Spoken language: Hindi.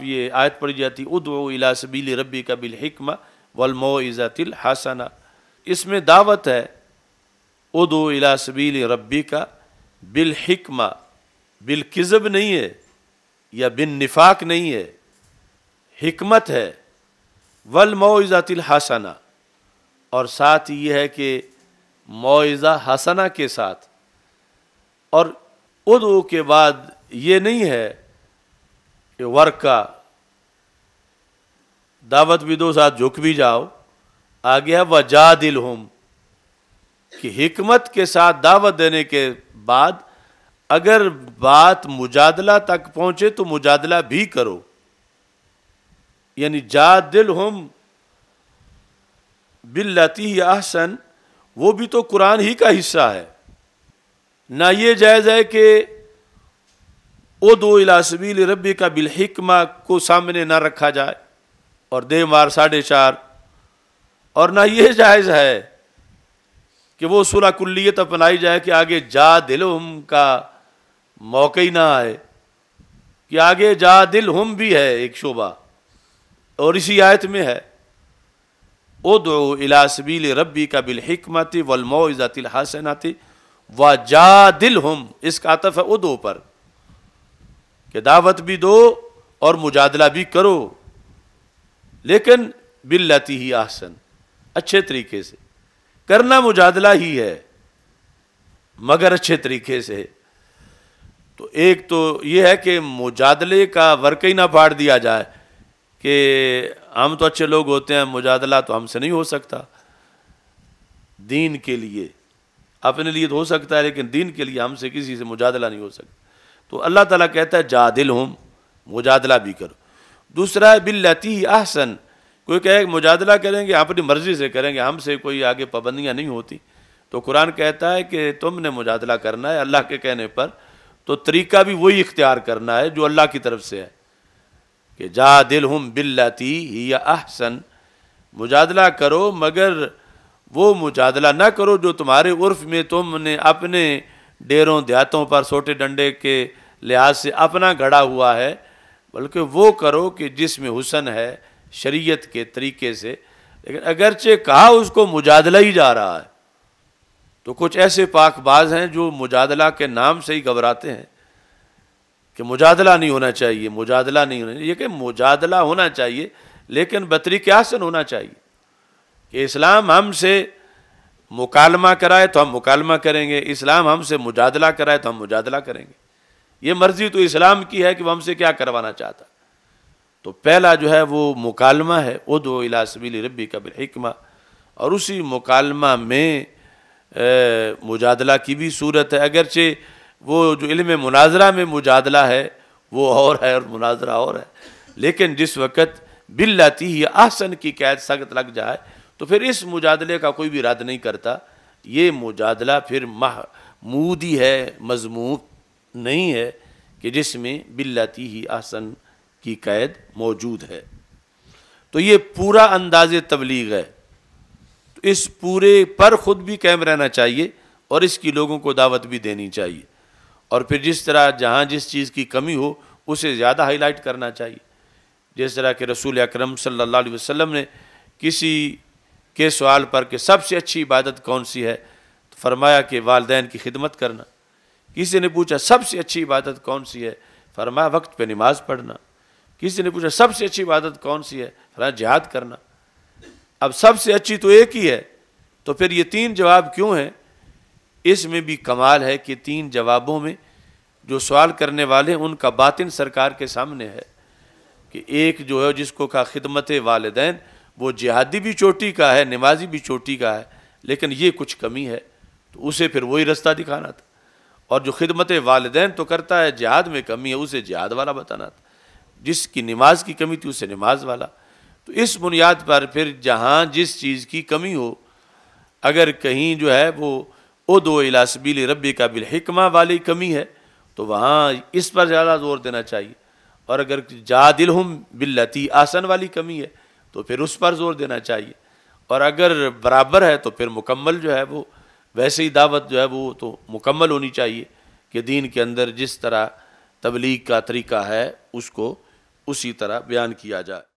ये आयत पड़ी जाती उद इला रबी का बिल हिकमा वलमो इज़ातिल हसना इसमें दावत है उदो इला रबी का बिल बिलकजब बिल किज़ब नहीं है या बिन निफाक नहीं है हिकमत है वल मोज़ातिल और साथ ये है कि मोज़ा हसना के साथ और उदो के बाद ये नहीं है ये वर्क का दावत भी दो साथ झुक भी जाओ आ गया वजा दिल हम कि हिकमत के साथ दावत देने के बाद अगर बात मुजादला तक पहुंचे तो मुजादला भी करो यानी जा दिल हम बिल्लती आहसन वो भी तो कुरान ही का हिस्सा है ना ये जायज़ है कि उदो इलासबील रबी का बिलहिकमा को सामने ना रखा जाए और दे मार साढ़े चार और ना यह जायज़ है कि वो सुलह कुल्लियत अपनाई जाए कि आगे जा दिल हम का मौका ही ना आए कि आगे जा दिल हम भी है एक शोभा और इसी आयत में है ओ दो इलासबील रबी का बिलहिकमत वलमोज़ातिल हासनाति व जा दिल हम इसका आतफ है ओ दो पर कि दावत भी दो और मुजादला भी करो लेकिन बिल्लती ही आसन अच्छे तरीके से करना मुजादला ही है मगर अच्छे तरीके से तो एक तो ये है कि मुजादले का वर्क ही ना फाड़ दिया जाए कि हम तो अच्छे लोग होते हैं मुजादला तो हमसे नहीं हो सकता दीन के लिए अपने लिए तो हो सकता है लेकिन दीन के लिए हमसे किसी से मुजादला नहीं हो सकता तो अल्लाह ताला कहता है जादिल हम मुजादला भी करो दूसरा है बिल्लती आहसन कोई कहे मुजादला करेंगे अपनी मर्ज़ी से करेंगे हमसे कोई आगे पाबंदियाँ नहीं होती तो कुरान कहता है कि तुमने मुजादला करना है अल्लाह के कहने पर तो तरीका भी वही इख्तियार करना है जो अल्लाह की तरफ से है कि जा दिल हम बिल्लती या आहसन मुजादला करो मगर वो मुजादला ना करो जो तुम्हारे उर्फ में तुमने अपने डेरों देहातों पर छोटे डंडे के लिहाज से अपना घड़ा हुआ है बल्कि वो करो कि जिसमें हुसन है शरीयत के तरीके से लेकिन अगरचे कहा उसको मुजादला ही जा रहा है तो कुछ ऐसे पाकबाज हैं जो मुजादला के नाम से ही घबराते हैं कि मुजादला नहीं होना चाहिए मुजादला नहीं होना चाहिए कि मुजादला होना चाहिए लेकिन बतरी के आसन होना चाहिए कि इस्लाम हमसे मुकालमा कराए तो हम मुकालमा करेंगे इस्लाम हमसे मुजादला कराए तो हम मुजादला करेंगे ये मर्जी तो इस्लाम की है कि वह हमसे क्या करवाना चाहता तो पहला जो है वो मुकालमा है उदो इलासबिल रबी का बिलहिकमा और उसी मुकालमा में मुजादला की भी सूरत है अगरचे वो जो इल्म मुनाजरा में मुजादला है वो और है और मुनाजरा और है लेकिन जिस वक़्त बिल्लाती ही आसन की कैद सख्त लग जाए तो फिर इस मुजादले का कोई भी इराद नहीं करता ये मुजादला फिर महमूदी है मजमूत नहीं है कि जिसमें बिल्लाती ही आसन की कैद मौजूद है तो ये पूरा अंदाज तबलीग है तो इस पूरे पर ख़ुद भी कैम रहना चाहिए और इसकी लोगों को दावत भी देनी चाहिए और फिर जिस तरह जहाँ जिस चीज़ की कमी हो उसे ज़्यादा हाईलाइट करना चाहिए जिस तरह के रसूल अक्रम सल्ला ने किसी के सवाल पर कि सबसे अच्छी इबादत कौन सी है तो फरमाया कि वालदेन की खिदमत करना किसी ने पूछा सबसे अच्छी इबादत कौन सी है फरमाया वक्त पे नमाज पढ़ना किसी ने पूछा सबसे अच्छी इबादत कौन सी है फरमाया जिहाद करना अब सबसे अच्छी तो एक ही है तो फिर ये तीन जवाब क्यों हैं इसमें भी कमाल है कि तीन जवाबों में जो सवाल करने वाले उनका बातिन सरकार के सामने है कि एक जो है जिसको कहा खिदमत वालदेन वो जिहादी भी चोटी का है नमाजी भी चोटी का है लेकिन ये कुछ कमी है तो उसे फिर वही रास्ता दिखाना था और जो खिदमत वालदेन तो करता है जिहाद में कमी है उसे जिहाद वाला बताना था जिसकी नमाज की कमी थी उसे नमाज वाला तो इस बुनियाद पर फिर जहाँ जिस चीज़ की कमी हो अगर कहीं जो है वो ओ दो इलासबिल रबी का बिलहिकमा वाली कमी है तो वहाँ इस पर ज़्यादा जोर देना चाहिए और अगर जा दिल हम बिल्लती आसन वाली कमी है तो फिर उस पर जोर देना चाहिए और अगर बराबर है तो फिर मुकम्मल जो है वो वैसे ही दावत जो है वो तो मुकम्मल होनी चाहिए कि दीन के अंदर जिस तरह तबलीग का तरीका है उसको उसी तरह बयान किया जाए